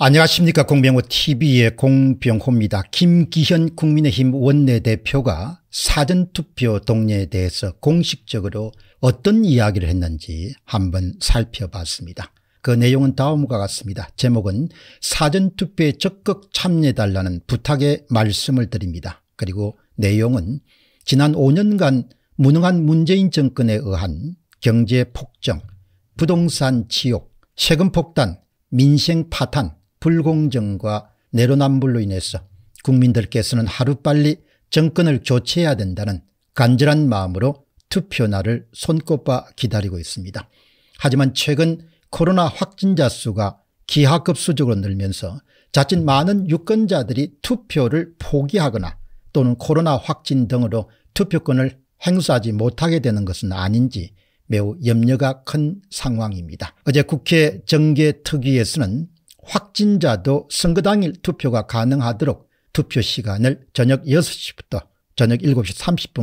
안녕하십니까 공병호 tv의 공병호입니다. 김기현 국민의힘 원내대표가 사전투표 동료에 대해서 공식적으로 어떤 이야기를 했는지 한번 살펴봤습니다. 그 내용은 다음과 같습니다. 제목은 사전투표에 적극 참여해달라는 부탁의 말씀을 드립니다. 그리고 내용은 지난 5년간 무능한 문재인 정권에 의한 경제 폭정, 부동산 치욕, 세금 폭탄, 민생 파탄, 불공정과 내로남불로 인해서 국민들께서는 하루빨리 정권을 교체해야 된다는 간절한 마음으로 투표날을 손꼽아 기다리고 있습니다. 하지만 최근 코로나 확진자 수가 기하급수적으로 늘면서 자칫 많은 유권자들이 투표를 포기하거나 또는 코로나 확진 등으로 투표권을 행사하지 못하게 되는 것은 아닌지 매우 염려가 큰 상황입니다. 어제 국회 정계특위에서는 확진자도 선거 당일 투표가 가능하도록 투표 시간을 저녁 6시부터 저녁 7시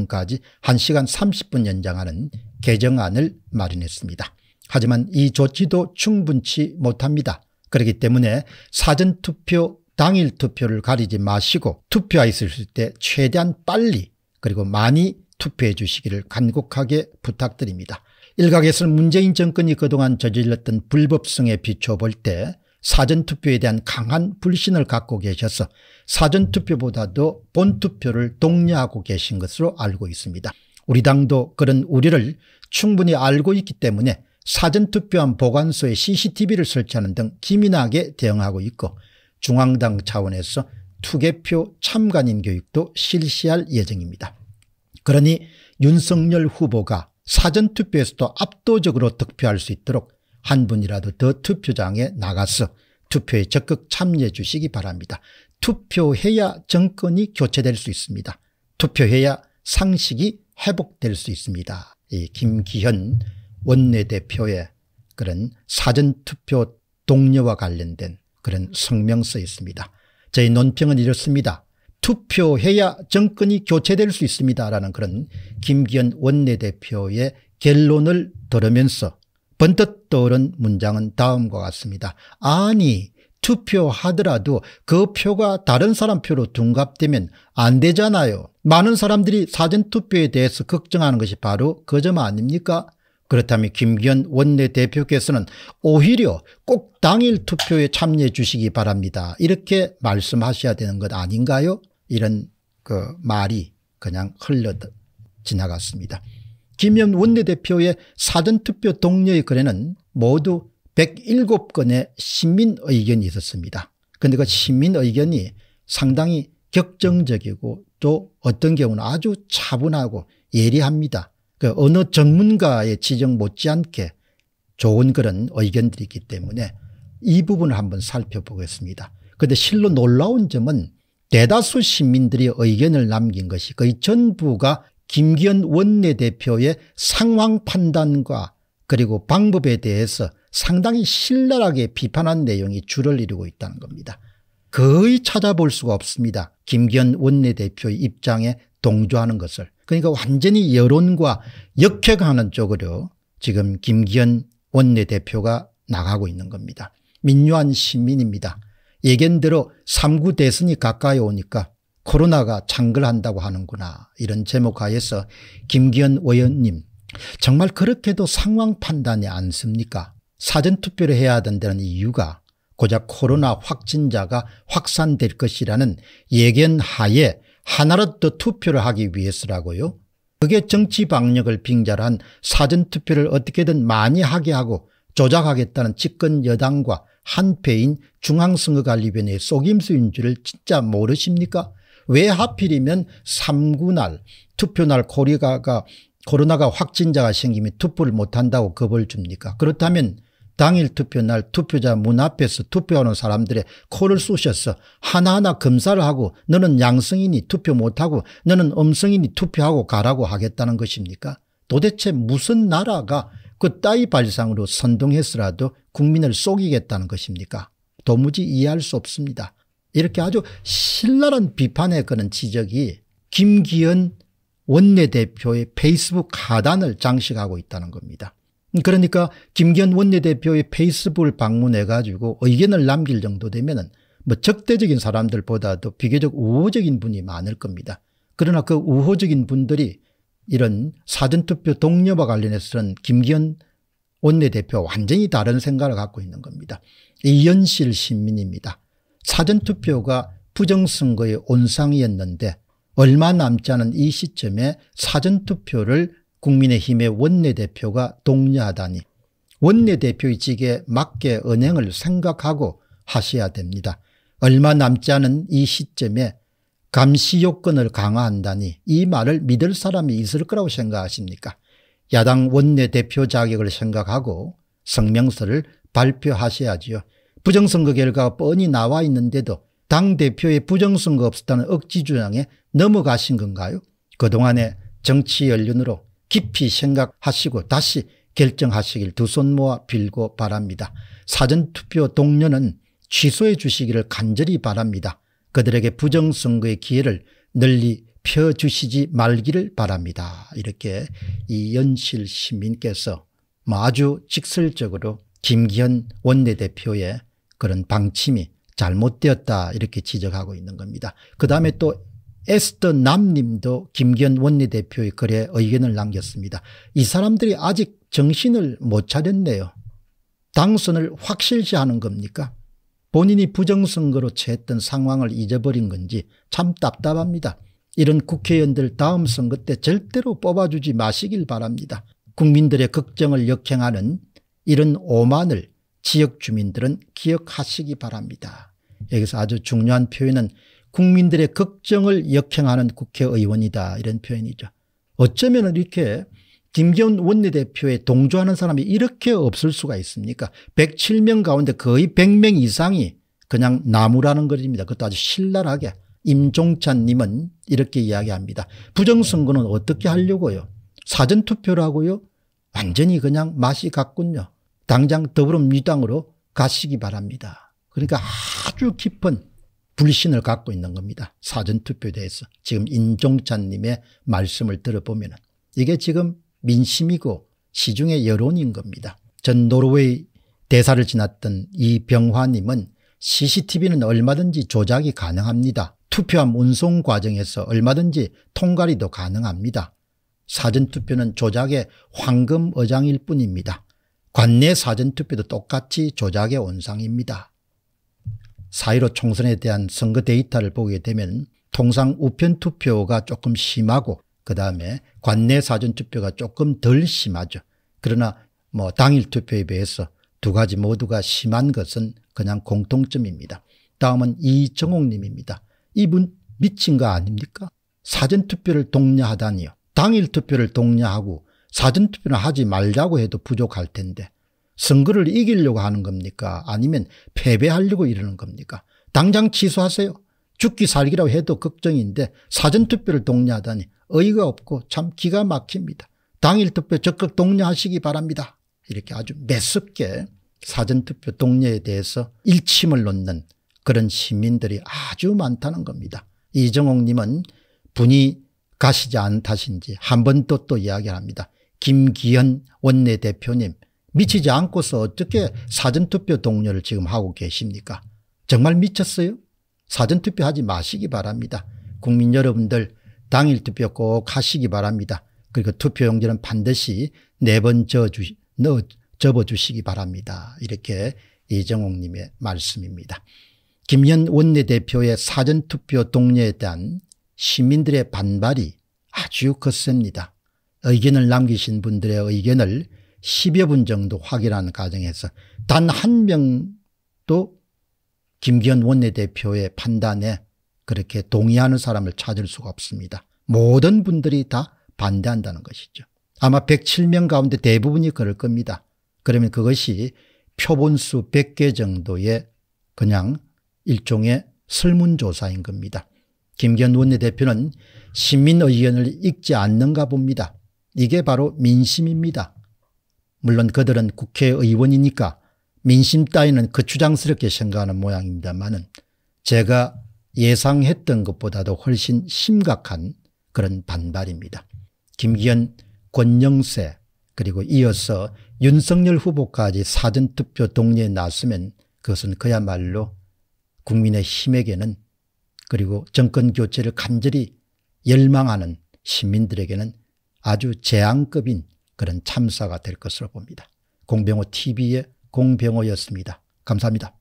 30분까지 1시간 30분 연장하는 개정안을 마련했습니다. 하지만 이 조치도 충분치 못합니다. 그렇기 때문에 사전투표 당일 투표를 가리지 마시고 투표하셨을 때 최대한 빨리 그리고 많이 투표해 주시기를 간곡하게 부탁드립니다. 일각에서는 문재인 정권이 그동안 저질렀던 불법성에 비춰볼 때 사전투표에 대한 강한 불신을 갖고 계셔서 사전투표보다도 본투표를 독려하고 계신 것으로 알고 있습니다. 우리 당도 그런 우리를 충분히 알고 있기 때문에 사전투표한 보관소에 CCTV를 설치하는 등 기민하게 대응하고 있고 중앙당 차원에서 투개표 참관인 교육도 실시할 예정입니다. 그러니 윤석열 후보가 사전투표에서도 압도적으로 득표할 수 있도록 한 분이라도 더 투표장에 나가서 투표에 적극 참여해 주시기 바랍니다. 투표해야 정권이 교체될 수 있습니다. 투표해야 상식이 회복될 수 있습니다. 이 김기현 원내대표의 그런 사전투표 동료와 관련된 그런 성명서 있습니다. 저희 논평은 이렇습니다. 투표해야 정권이 교체될 수 있습니다라는 그런 김기현 원내대표의 결론을 들으면서 번뜩 떠오른 문장은 다음과 같습니다. 아니 투표하더라도 그 표가 다른 사람 표로 둔갑되면 안 되잖아요. 많은 사람들이 사전투표에 대해서 걱정하는 것이 바로 그 점 아닙니까? 그렇다면 김기현 원내대표께서는 오히려 꼭 당일 투표에 참여해 주시기 바랍니다. 이렇게 말씀하셔야 되는 것 아닌가요? 이런 그 말이 그냥 흘러 지나갔습니다. 김현 원내대표의 사전투표 동료의 글에는 모두 107건의 시민 의견이 있었습니다. 그런데 그 시민 의견이 상당히 격정적이고 또 어떤 경우는 아주 차분하고 예리합니다. 그 어느 전문가의 지적 못지않게 좋은 그런 의견들이 있기 때문에 이 부분을 한번 살펴보겠습니다. 그런데 실로 놀라운 점은 대다수 시민들이 의견을 남긴 것이 거의 전부가 김기현 원내대표의 상황 판단과 그리고 방법에 대해서 상당히 신랄하게 비판한 내용이 줄을 이루고 있다는 겁니다. 거의 찾아볼 수가 없습니다. 김기현 원내대표의 입장에 동조하는 것을. 그러니까 완전히 여론과 역행하는 쪽으로 지금 김기현 원내대표가 나가고 있는 겁니다. 민요한 시민입니다. 예견대로 3구 대선이 가까이 오니까 코로나가 창궐한다고 하는구나 이런 제목 하에서 김기현 의원님 정말 그렇게도 상황 판단이 안습니까 사전투표를 해야 된다는 이유가 고작 코로나 확진자가 확산될 것이라는 예견 하에 하나라도 투표를 하기 위해서라고요 그게 정치 방역을 빙자한 사전투표를 어떻게든 많이 하게 하고 조작하겠다는 집권 여당과 한패인 중앙선거관리위원회의 속임수인 줄을 진짜 모르십니까 왜 하필이면 3구날 투표날 코리가가 코로나가 확진자가 생기면 투표를 못한다고 겁을 줍니까 그렇다면 당일 투표날 투표자 문 앞에서 투표하는 사람들의 코를 쑤셔서 하나하나 검사를 하고 너는 양성이니 투표 못하고 너는 음성이니 투표하고 가라고 하겠다는 것입니까 도대체 무슨 나라가 그 따위 발상으로 선동해서라도 국민을 속이겠다는 것입니까 도무지 이해할 수 없습니다. 이렇게 아주 신랄한 비판에 그는 지적이 김기현 원내대표의 페이스북 하단을 장식하고 있다는 겁니다. 그러니까 김기현 원내대표의 페이스북을 방문해 가지고 의견을 남길 정도 되면 뭐 적대적인 사람들보다도 비교적 우호적인 분이 많을 겁니다. 그러나 그 우호적인 분들이 이런 사전투표 동료와 관련해서는 김기현 원내대표 와 완전히 다른 생각을 갖고 있는 겁니다. 이현실 시민입니다. 사전투표가 부정선거의 온상이었는데 얼마 남지 않은 이 시점에 사전투표를 국민의힘의 원내대표가 독려하다니 원내대표의 직에 맞게 은행을 생각하고 하셔야 됩니다. 얼마 남지 않은 이 시점에 감시 요건을 강화한다니 이 말을 믿을 사람이 있을 거라고 생각하십니까? 야당 원내대표 자격을 생각하고 성명서를 발표하셔야지요. 부정선거 결과가 뻔히 나와 있는데도 당대표의 부정선거 없었다는 억지주장에 넘어가신 건가요? 그동안의 정치 연륜으로 깊이 생각하시고 다시 결정하시길 두 손 모아 빌고 바랍니다. 사전투표 동료는 취소해 주시기를 간절히 바랍니다. 그들에게 부정선거의 기회를 널리 펴주시지 말기를 바랍니다. 이렇게 이연실 시민께서 아주 직설적으로 김기현 원내대표의 그런 방침이 잘못되었다 이렇게 지적하고 있는 겁니다. 그 다음에 또 에스터 남님도 김기현 원내대표의 글에 의견을 남겼습니다. 이 사람들이 아직 정신을 못 차렸네요. 당선을 확실시 하는 겁니까? 본인이 부정선거로 처했던 상황을 잊어버린 건지 참 답답합니다. 이런 국회의원들 다음 선거 때 절대로 뽑아주지 마시길 바랍니다. 국민들의 걱정을 역행하는 이런 오만을 지역 주민들은 기억하시기 바랍니다. 여기서 아주 중요한 표현은 국민들의 걱정을 역행하는 국회의원이다 이런 표현이죠. 어쩌면 이렇게 김기현 원내대표에 동조하는 사람이 이렇게 없을 수가 있습니까 107명 가운데 거의 100명 이상이 그냥 나무라는 것입니다. 그것도 아주 신랄하게 임종찬님은 이렇게 이야기합니다. 부정선거는 어떻게 하려고요 사전투표라고요? 완전히 그냥 맛이 같군요. 당장 더불어민주당으로 가시기 바랍니다. 그러니까 아주 깊은 불신을 갖고 있는 겁니다. 사전투표에 대해서 지금 인종찬님의 말씀을 들어보면 은 이게 지금 민심이고 시중의 여론인 겁니다. 전 노르웨이 대사를 지났던 이병화님은 CCTV는 얼마든지 조작이 가능합니다. 투표함 운송 과정에서 얼마든지 통과리도 가능합니다. 사전투표는 조작의 황금 어장일 뿐입니다. 관내 사전투표도 똑같이 조작의 온상입니다. 4.15 총선에 대한 선거 데이터를 보게 되면 통상 우편투표가 조금 심하고 그 다음에 관내 사전투표가 조금 덜 심하죠. 그러나 뭐 당일 투표에 비해서 두 가지 모두가 심한 것은 그냥 공통점입니다. 다음은 이정옥 님입니다. 이분 미친 거 아닙니까? 사전투표를 독려하다니요. 당일 투표를 독려하고 사전투표는 하지 말자고 해도 부족할 텐데 선거를 이기려고 하는 겁니까 아니면 패배하려고 이러는 겁니까 당장 취소하세요. 죽기 살기라고 해도 걱정인데 사전투표를 독려하다니 어이가 없고 참 기가 막힙니다. 당일투표 적극 독려하시기 바랍니다. 이렇게 아주 매섭게 사전투표 독려에 대해서 일침을 놓는 그런 시민들이 아주 많다는 겁니다. 이정옥님은 분이 가시지 않다신지 한 번 또 또 이야기합니다. 김기현 원내대표님 미치지 않고서 어떻게 사전투표 동료를 지금 하고 계십니까? 정말 미쳤어요? 사전투표하지 마시기 바랍니다. 국민 여러분들 당일투표 꼭 하시기 바랍니다. 그리고 투표용지는 반드시 네 번 접어주시기 바랍니다. 이렇게 이정옥님의 말씀입니다. 김현 원내대표의 사전투표 동료에 대한 시민들의 반발이 아주 컸습니다. 의견을 남기신 분들의 의견을 10여 분 정도 확인하는 과정에서 단 한 명도 김기현 원내대표의 판단에 그렇게 동의하는 사람을 찾을 수가 없습니다. 모든 분들이 다 반대한다는 것이죠. 아마 107명 가운데 대부분이 그럴 겁니다. 그러면 그것이 표본수 100개 정도의 그냥 일종의 설문조사인 겁니다. 김기현 원내대표는 시민 의견을 읽지 않는가 봅니다. 이게 바로 민심입니다. 물론 그들은 국회의원이니까 민심 따위는 거추장스럽게 그 생각하는 모양입니다만 제가 예상했던 것보다도 훨씬 심각한 그런 반발입니다. 김기현, 권영세 그리고 이어서 윤석열 후보까지 사전투표 동료에 나서면 그것은 그야말로 국민의 힘에게는 그리고 정권 교체를 간절히 열망하는 시민들에게는 아주 재앙급인 그런 참사가 될 것으로 봅니다. 공병호 TV의 공병호였습니다. 감사합니다.